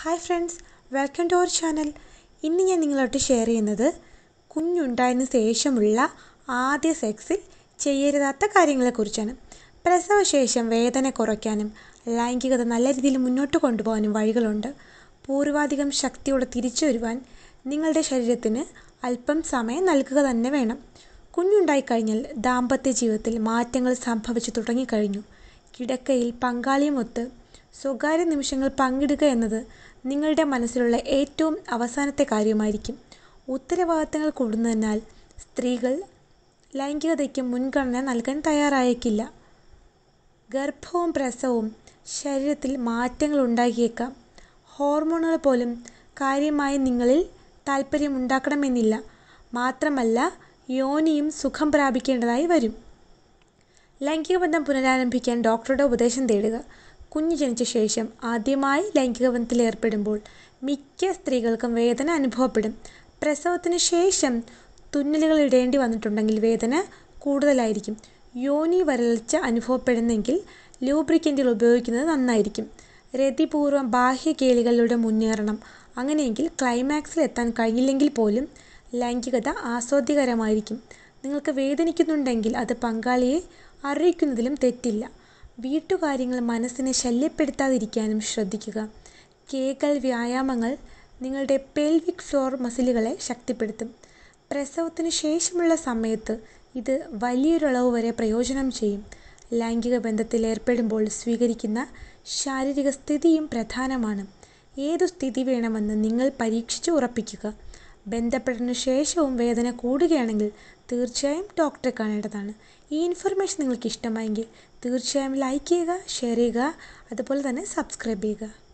Hi friends welcome to our channel ഇന്ന് ഞാൻ നിങ്ങളോട്ട് share ചെയ്യുന്നത് കുഞ്ഞുണ്ടായതിന് ശേഷമുള്ള ആദ്യ സെക്സിൽ ചെയ്യരുതാത്ത കാര്യങ്ങളെക്കുറിച്ചാണ് പ്രസവശേഷം വേദന കുറയ്ക്കാനും ലൈംഗികത നല്ല രീതിയിൽ മുന്നോട്ട് കൊണ്ടുപോകാനും വഴികളുണ്ട് പൂർവാധികം ശക്തിയോടെ തിരിച്ചു വരുവാൻ നിങ്ങളുടെ ശരീരത്തിന് അല്പം സമയം നൽകുക തന്നെ വേണം കുഞ്ഞുണ്ടായിക്കഴിഞ്ഞാൽ ദാമ്പത്യ ജീവിതത്തിൽ മാറ്റങ്ങൾ സംഭവിച്ചു തുടങ്ങിക്കഴിഞ്ഞു കിടക്കയിൽ പങ്കാളിയുമൊത്ത് സ്വകാര്യ നിമിഷങ്ങൾ പങ്കിടുക എന്നത് നിങ്ങളുടെ മനസ്സിലുള്ള ഏറ്റവും അവസാനത്തെ കാര്യമായിരിക്കും. ഉത്തരവാദിത്തങ്ങൾ കൂടുന്നതിനാൽ സ്ത്രീകൾ ലൈംഗികതയ്ക്ക് മുൻഗണന നൽകാൻ തയ്യാറായേക്കില്ല. ഗർഭവും പ്രസവവും ശരീരത്തിൽ ഉണ്ടാക്കിയേക്കാം ഹോർമോണുകൾ പോലും കാര്യമായി നിങ്ങളിൽ താൽപര്യമുണ്ടാക്കണമെന്നില്ല. മാത്രമല്ല യോനിയും സുഖം പ്രാപിക്കേണ്ടതായി വരും. ലൈംഗികബന്ധം പുനരാരംഭിക്കാൻ ഡോക്ടറുടെ ഉപദേശം തേടുക. കുഞ്ഞ് ജനിച്ച ശേഷം ആദ്യമായി ലൈംഗിക ഏർപ്പെടുമ്പോൾ മിക്ക സ്ത്രീകൾക്കും വേദന അനുഭവപ്പെടും പ്രസവത്തിന് ശേഷം തുന്നലുകൾ ഇടേണ്ടി വന്നിട്ടുണ്ടെങ്കിൽ വേദന കൂടുതലായിരിക്കും യോനി വരൾച്ച അനുഭവപ്പെടുന്നെങ്കിൽ ലൂബ്രിക്കൻ്റുകൾ ഉപയോഗിക്കുന്നത് നന്നായിരിക്കും രതിപൂർവ്വം ബാഹ്യകേളികളിലൂടെ മുന്നേറണം അങ്ങനെയെങ്കിൽ ക്ലൈമാക്സിൽ എത്താൻ കഴിഞ്ഞില്ലെങ്കിൽ പോലും ലൈംഗികത ആസ്വാദ്യകരമായിരിക്കും നിങ്ങൾക്ക് വേദനിക്കുന്നുണ്ടെങ്കിൽ അത് പങ്കാളിയെ അറിയിക്കുന്നതിലും തെറ്റില്ല വീട്ടുകാര്യങ്ങൾ മനസ്സിനെ ശല്യപ്പെടുത്താതിരിക്കാനും ശ്രദ്ധിക്കുക കേഗൽ വ്യായാമങ്ങൾ നിങ്ങളുടെ പെൽവിക് ഫ്ലോർ മസിലുകളെ ശക്തിപ്പെടുത്തും പ്രസവത്തിന് ശേഷമുള്ള സമയത്ത് ഇത് വലിയൊരളവ് വരെ പ്രയോജനം ചെയ്യും ലൈംഗിക ബന്ധത്തിൽ ഏർപ്പെടുമ്പോൾ സ്വീകരിക്കുന്ന ശാരീരിക സ്ഥിതിയും പ്രധാനമാണ് ഏതു സ്ഥിതി വേണമെന്ന് നിങ്ങൾ പരീക്ഷിച്ച് ഉറപ്പിക്കുക ബന്ധപ്പെട്ടതിന് ശേഷവും വേദന കൂടുകയാണെങ്കിൽ തീർച്ചയായും ഡോക്ടറെ കാണേണ്ടതാണ് ഈ ഇൻഫർമേഷൻ നിങ്ങൾക്ക് ഇഷ്ടമായെങ്കിൽ തീർച്ചയായും ലൈക്ക് ചെയ്യുക ഷെയർ ചെയ്യുക അതുപോലെ തന്നെ സബ്സ്ക്രൈബ് ചെയ്യുക